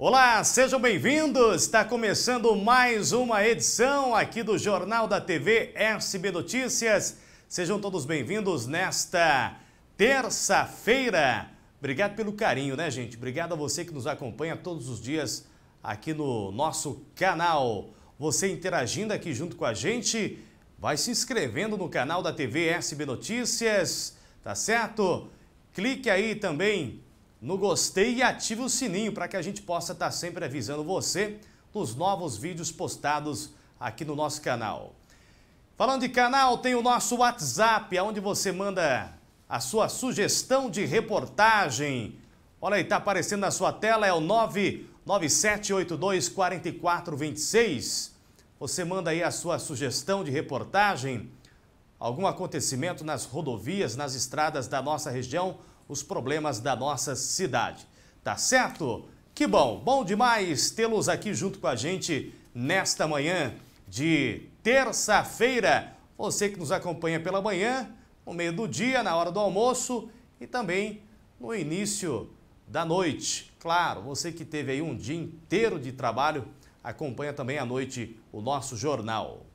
Olá, sejam bem-vindos! Está começando mais uma edição aqui do Jornal da TV SB Notícias. Sejam todos bem-vindos nesta terça-feira. Obrigado pelo carinho, né, gente? Obrigado a você que nos acompanha todos os dias aqui no nosso canal. Você interagindo aqui junto com a gente, vai se inscrevendo no canal da TV SB Notícias, tá certo? Clique aí também no gostei e ative o sininho para que a gente possa estar tá sempre avisando você dos novos vídeos postados aqui no nosso canal. Falando de canal, tem o nosso WhatsApp, onde você manda a sua sugestão de reportagem. Olha aí, está aparecendo na sua tela, é o 997824426. Você manda aí a sua sugestão de reportagem, algum acontecimento nas rodovias, nas estradas da nossa região, os problemas da nossa cidade. Tá certo? Que bom, bom demais tê-los aqui junto com a gente nesta manhã de terça-feira. Você que nos acompanha pela manhã, no meio do dia, na hora do almoço e também no início da noite. Claro, você que teve aí um dia inteiro de trabalho, acompanha também à noite o nosso jornal.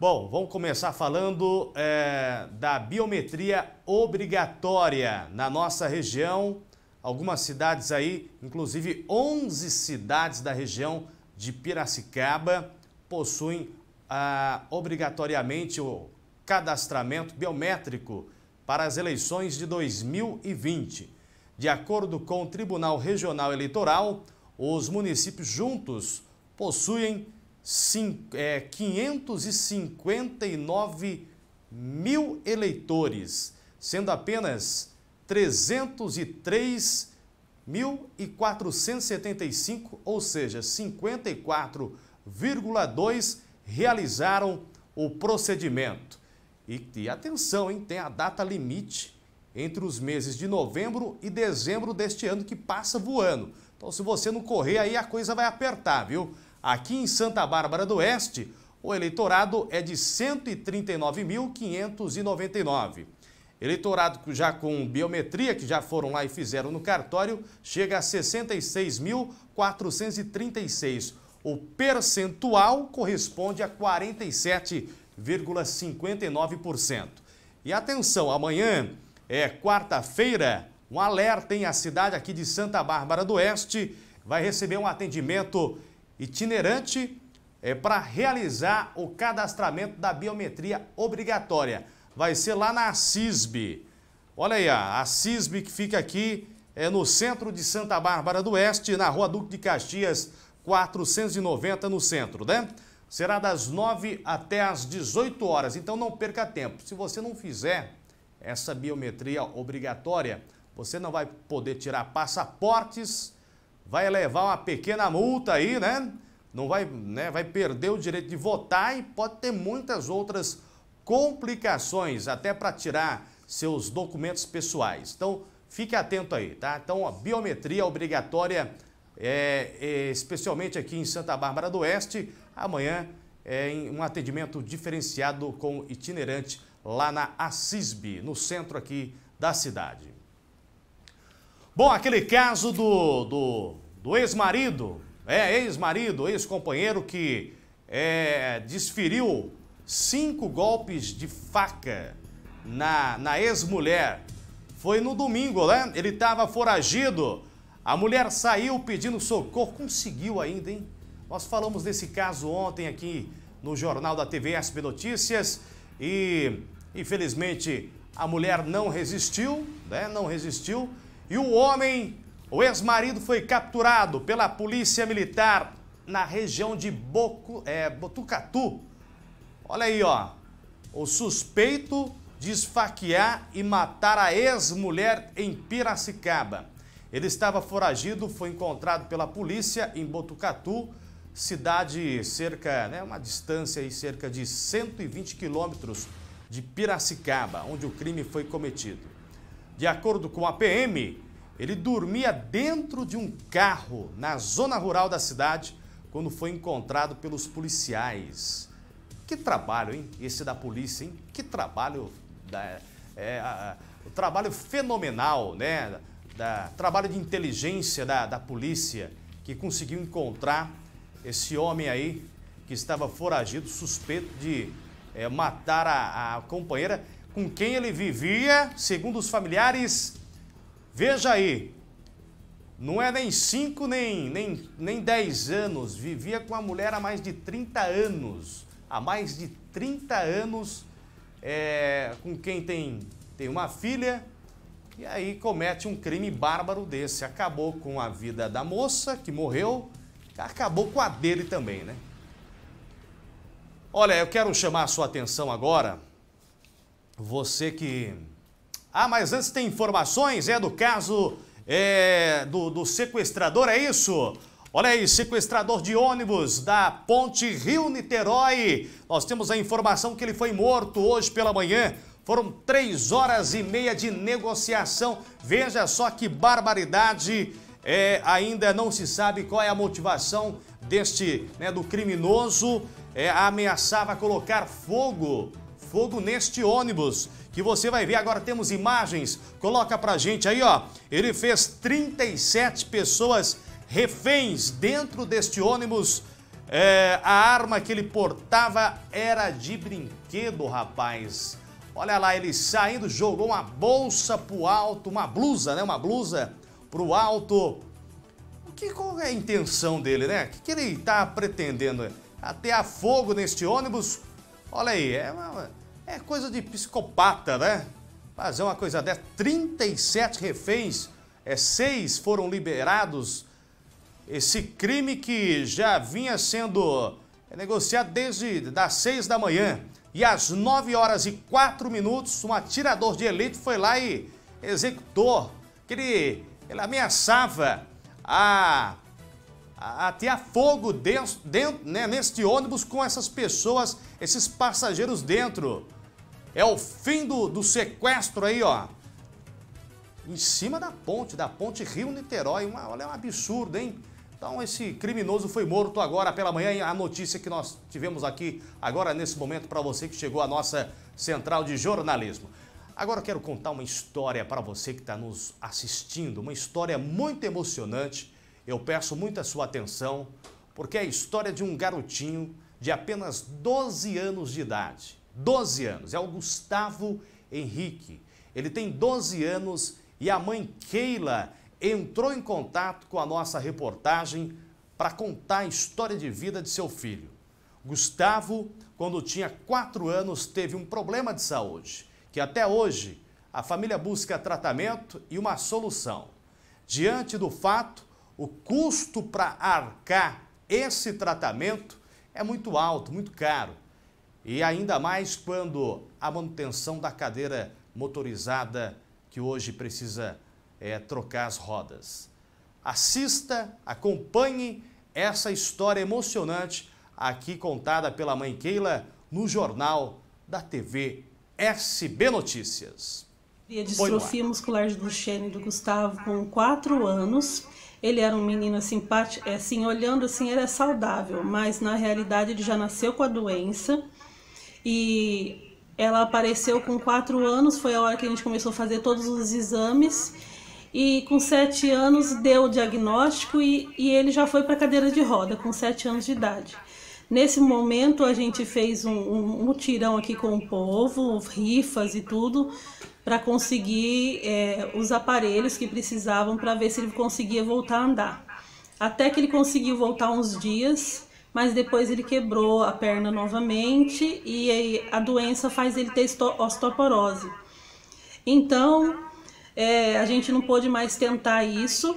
Bom, vamos começar falando é, da biometria obrigatória na nossa região. Algumas cidades aí, inclusive 11 cidades da região de Piracicaba, possuem ah, obrigatoriamente o cadastramento biométrico para as eleições de 2020. De acordo com o Tribunal Regional Eleitoral, os municípios juntos possuem 559 é, mil eleitores, sendo apenas 303.475, ou seja, 54,2 realizaram o procedimento. E, e atenção, hein, tem a data limite entre os meses de novembro e dezembro deste ano que passa voando. Então, se você não correr aí, a coisa vai apertar, viu? Aqui em Santa Bárbara do Oeste, o eleitorado é de 139.599. Eleitorado já com biometria, que já foram lá e fizeram no cartório, chega a 66.436. O percentual corresponde a 47,59%. E atenção, amanhã é quarta-feira, um alerta em a cidade aqui de Santa Bárbara do Oeste vai receber um atendimento itinerante é, para realizar o cadastramento da biometria obrigatória. Vai ser lá na CISB. Olha aí, a CISB que fica aqui é, no centro de Santa Bárbara do Oeste, na Rua Duque de Caxias, 490 no centro, né? Será das 9 até às 18 horas, então não perca tempo. Se você não fizer essa biometria obrigatória, você não vai poder tirar passaportes vai levar uma pequena multa aí, né? Não vai, né, vai perder o direito de votar e pode ter muitas outras complicações, até para tirar seus documentos pessoais. Então, fique atento aí, tá? Então, a biometria obrigatória, é, é, especialmente aqui em Santa Bárbara do Oeste, amanhã é em um atendimento diferenciado com itinerante lá na ACISB, no centro aqui da cidade. Bom, aquele caso do, do, do ex-marido, é, ex-marido, ex-companheiro que é, desferiu cinco golpes de faca na, na ex-mulher. Foi no domingo, né? Ele estava foragido. A mulher saiu pedindo socorro, conseguiu ainda, hein? Nós falamos desse caso ontem aqui no Jornal da TV SB Notícias e, infelizmente, a mulher não resistiu, né? Não resistiu e o homem, o ex-marido, foi capturado pela polícia militar na região de é, Botucatu. Olha aí, ó. O suspeito de esfaquear e matar a ex-mulher em Piracicaba. Ele estava foragido, foi encontrado pela polícia em Botucatu, cidade cerca, né, uma distância aí cerca de 120 quilômetros de Piracicaba, onde o crime foi cometido. De acordo com a PM, ele dormia dentro de um carro na zona rural da cidade quando foi encontrado pelos policiais. Que trabalho, hein? Esse da polícia, hein? Que trabalho, da, é, a, a, o trabalho fenomenal, né? Da, trabalho de inteligência da, da polícia que conseguiu encontrar esse homem aí que estava foragido, suspeito de é, matar a, a companheira com quem ele vivia, segundo os familiares, veja aí, não é nem 5 nem, nem, nem 10 anos, vivia com a mulher há mais de 30 anos. Há mais de 30 anos, é, com quem tem, tem uma filha, e aí comete um crime bárbaro desse. Acabou com a vida da moça que morreu, acabou com a dele também, né? Olha, eu quero chamar a sua atenção agora você que. Ah, mas antes tem informações, é do caso é, do, do sequestrador, é isso? Olha aí, sequestrador de ônibus da Ponte Rio-Niterói. Nós temos a informação que ele foi morto hoje pela manhã. Foram três horas e meia de negociação. Veja só que barbaridade. É, ainda não se sabe qual é a motivação deste, né, do criminoso. É, ameaçava colocar fogo fogo neste ônibus, que você vai ver agora, temos imagens, coloca pra gente aí, ó. Ele fez 37 pessoas reféns dentro deste ônibus. É, a arma que ele portava era de brinquedo, rapaz. Olha lá, ele saindo, jogou uma bolsa pro alto, uma blusa, né? Uma blusa pro alto. O que, qual é a intenção dele, né? O que, que ele tá pretendendo? Até a fogo neste ônibus? Olha aí, é uma, é coisa de psicopata, né? Fazer uma coisa dessa. 37 reféns, é, seis foram liberados. Esse crime que já vinha sendo é, negociado desde das seis da manhã. E às 9 horas e 4 minutos, um atirador de elite foi lá e executou. Que ele, ele ameaçava a, a, a ter fogo dentro, dentro, né, neste ônibus com essas pessoas, esses passageiros dentro. É o fim do, do sequestro aí, ó. Em cima da ponte, da ponte Rio-Niterói. olha, é um absurdo, hein? Então, esse criminoso foi morto agora pela manhã. A notícia que nós tivemos aqui, agora nesse momento, para você que chegou à nossa central de jornalismo. Agora quero contar uma história para você que está nos assistindo, uma história muito emocionante. Eu peço muita sua atenção, porque é a história de um garotinho de apenas 12 anos de idade. 12 anos. É o Gustavo Henrique. Ele tem 12 anos e a mãe Keila entrou em contato com a nossa reportagem para contar a história de vida de seu filho. Gustavo, quando tinha 4 anos, teve um problema de saúde, que até hoje a família busca tratamento e uma solução. Diante do fato, o custo para arcar esse tratamento é muito alto, muito caro. E ainda mais quando a manutenção da cadeira motorizada que hoje precisa é, trocar as rodas. Assista, acompanhe essa história emocionante aqui contada pela mãe Keila no jornal da TV SB Notícias. a distrofia muscular de Duchenne do Gustavo com 4 anos. Ele era um menino simpático, eh, assim, olhando assim, era saudável, mas na realidade ele já nasceu com a doença. E ela apareceu com quatro anos, foi a hora que a gente começou a fazer todos os exames. E com sete anos deu o diagnóstico e, e ele já foi para cadeira de roda, com sete anos de idade. Nesse momento a gente fez um, um aqui com o povo, rifas e tudo, para conseguir é, os aparelhos que precisavam para ver se ele conseguia voltar a andar. Até que ele conseguiu voltar uns dias mas depois ele quebrou a perna novamente e a doença faz ele ter osteoporose. Então, é, a gente não pôde mais tentar isso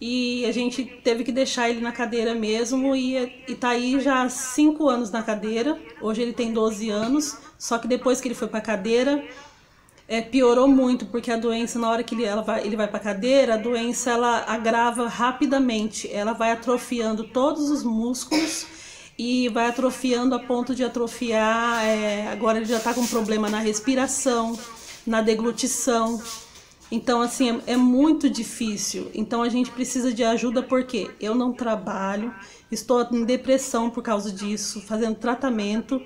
e a gente teve que deixar ele na cadeira mesmo e, e tá aí já há 5 anos na cadeira. Hoje ele tem 12 anos, só que depois que ele foi para a cadeira, é, piorou muito, porque a doença, na hora que ele, ela vai, ele vai para cadeira, a doença ela agrava rapidamente, ela vai atrofiando todos os músculos e vai atrofiando a ponto de atrofiar. É, agora ele já está com problema na respiração, na deglutição. Então, assim, é, é muito difícil. Então, a gente precisa de ajuda porque eu não trabalho, estou em depressão por causa disso, fazendo tratamento,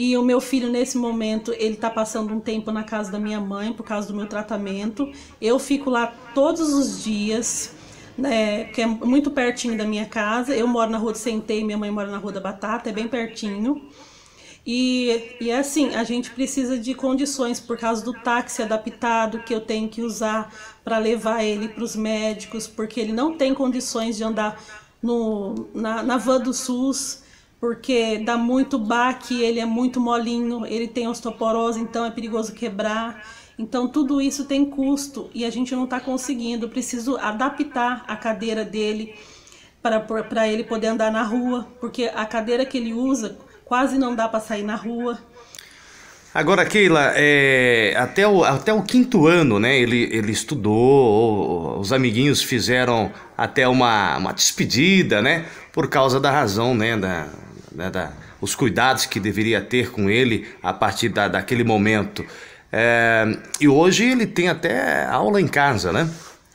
e o meu filho, nesse momento, ele está passando um tempo na casa da minha mãe por causa do meu tratamento. Eu fico lá todos os dias, né, que é muito pertinho da minha casa. Eu moro na Rua do e minha mãe mora na Rua da Batata, é bem pertinho. E, e é assim, a gente precisa de condições por causa do táxi adaptado que eu tenho que usar para levar ele para os médicos, porque ele não tem condições de andar no, na, na van do SUS porque dá muito baque, ele é muito molinho, ele tem osteoporose, então é perigoso quebrar. Então tudo isso tem custo e a gente não está conseguindo. Preciso adaptar a cadeira dele para ele poder andar na rua, porque a cadeira que ele usa quase não dá para sair na rua. Agora, Keila, é, até, o, até o quinto ano, né? Ele, ele estudou, os amiguinhos fizeram até uma, uma despedida, né? Por causa da razão, né? Da, né, da, os cuidados que deveria ter com ele a partir da, daquele momento. É, e hoje ele tem até aula em casa, né?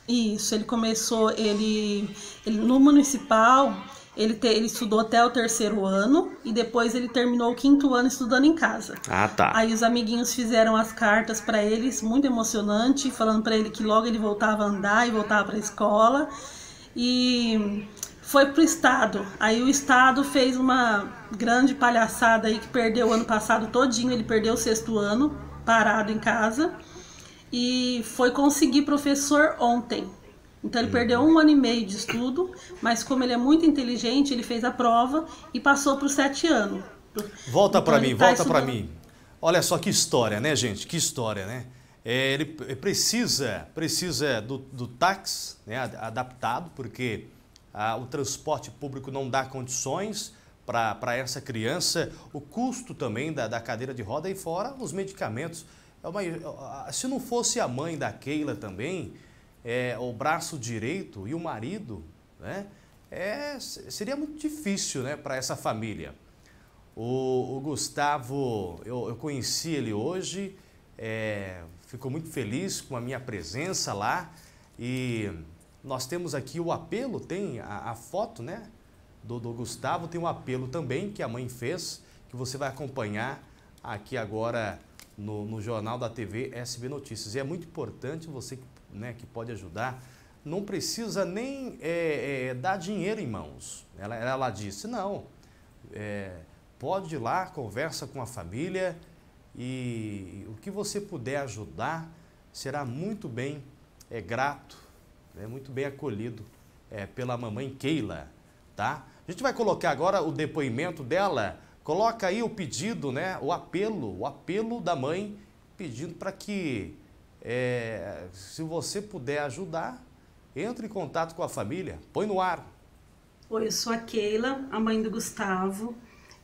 Isso, ele começou, ele, ele no municipal, ele, te, ele estudou até o terceiro ano e depois ele terminou o quinto ano estudando em casa. Ah, tá. Aí os amiguinhos fizeram as cartas para eles, muito emocionante, falando para ele que logo ele voltava a andar e voltava para a escola. E foi pro estado. Aí o estado fez uma grande palhaçada aí que perdeu o ano passado todinho, ele perdeu o sexto ano, parado em casa. E foi conseguir professor ontem. Então ele perdeu um ano e meio de estudo, mas como ele é muito inteligente, ele fez a prova e passou para os sete ano. Volta então, para mim, tá volta estudando... para mim. Olha só que história, né, gente? Que história, né? É, ele é, precisa, precisa do, do táxi né, adaptado, porque ah, o transporte público não dá condições para essa criança, o custo também da, da cadeira de roda e fora os medicamentos. É uma, ah, se não fosse a mãe da Keila também, é, o braço direito e o marido, né, é, seria muito difícil né, para essa família. O, o Gustavo, eu, eu, conheci ele hoje, é, ficou muito feliz com a minha presença lá e nós temos aqui o apelo, tem a, a foto, né? Do, do Gustavo, tem um apelo também que a mãe fez, que você vai acompanhar aqui agora no, no, Jornal da TV SB Notícias. E é muito importante você né, que pode ajudar. Não precisa nem é, é, dar dinheiro em mãos. Ela, ela disse, não, é, pode ir lá, conversa com a família e o que você puder ajudar será muito bem é, grato é muito bem acolhido é, pela mamãe Keila, tá? A gente vai colocar agora o depoimento dela. Coloca aí o pedido, né? O apelo, o apelo da mãe pedindo para que, é, se você puder ajudar, entre em contato com a família. Põe no ar. Oi, eu sou a Keila, a mãe do Gustavo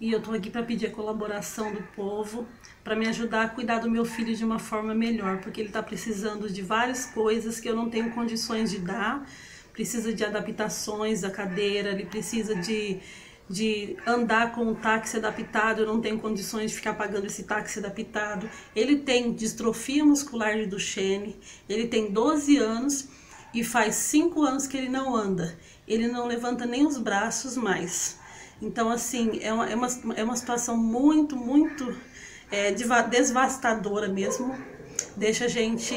e eu estou aqui para pedir a colaboração do povo para me ajudar a cuidar do meu filho de uma forma melhor, porque ele está precisando de várias coisas que eu não tenho condições de dar. Precisa de adaptações da cadeira, ele precisa de, de andar com um táxi adaptado, eu não tenho condições de ficar pagando esse táxi adaptado. Ele tem distrofia muscular de Duchenne, ele tem 12 anos e faz 5 anos que ele não anda. Ele não levanta nem os braços mais. Então, assim, é uma, é uma, é uma situação muito, muito é, mesmo. Deixa a gente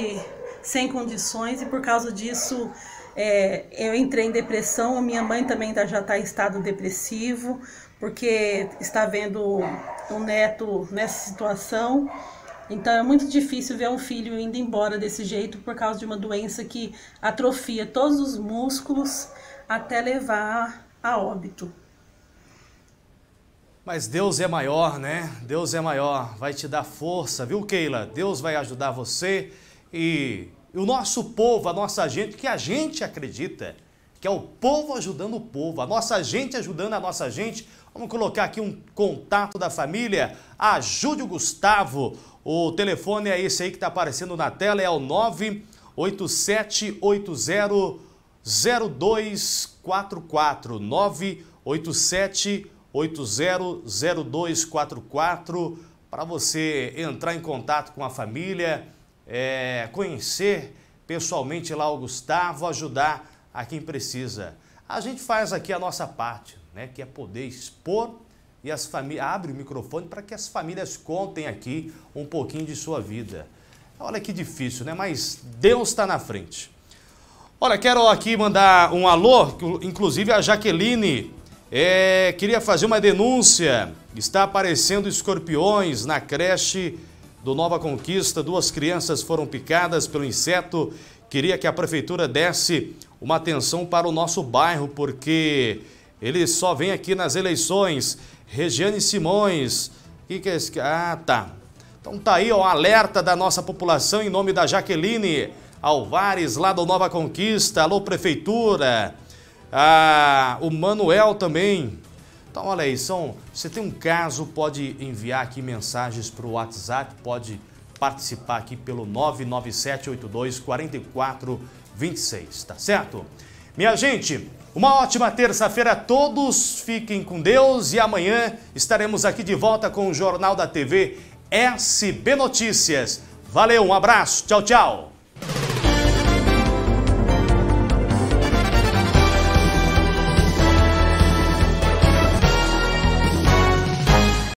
sem condições e por causa disso é, eu entrei em depressão. Minha mãe também tá, já está em estado depressivo, porque está vendo o neto nessa situação. Então é muito difícil ver um filho indo embora desse jeito por causa de uma doença que atrofia todos os músculos até levar a óbito. Mas Deus é maior, né? Deus é maior, vai te dar força, viu, Keila? Deus vai ajudar você e o nosso povo, a nossa gente, que a gente acredita, que é o povo ajudando o povo, a nossa gente ajudando a nossa gente. Vamos colocar aqui um contato da família. Ajude o Gustavo. O telefone é esse aí que está aparecendo na tela, é o 987 987800244. 800244 para você entrar em contato com a família, é, conhecer pessoalmente lá o Gustavo, ajudar a quem precisa. A gente faz aqui a nossa parte, né, que é poder expor e as famílias abre o microfone para que as famílias contem aqui um pouquinho de sua vida. Olha que difícil, né? Mas Deus está na frente. Olha, quero aqui mandar um alô, inclusive a Jaqueline é, queria fazer uma denúncia. Está aparecendo escorpiões na creche do Nova Conquista. Duas crianças foram picadas pelo inseto. Queria que a prefeitura desse uma atenção para o nosso bairro, porque ele só vem aqui nas eleições. Regiane Simões. Que que é esse? Ah, tá. Então tá aí o alerta da nossa população em nome da Jaqueline Alvares, lá do Nova Conquista. Alô, prefeitura. Ah, o Manuel também. Então, olha aí, são, você tem um caso, pode enviar aqui mensagens para o WhatsApp, pode participar aqui pelo 997824426, tá certo? Minha gente, uma ótima terça-feira a todos, fiquem com Deus e amanhã estaremos aqui de volta com o Jornal da TV SB Notícias. Valeu, um abraço, tchau, tchau!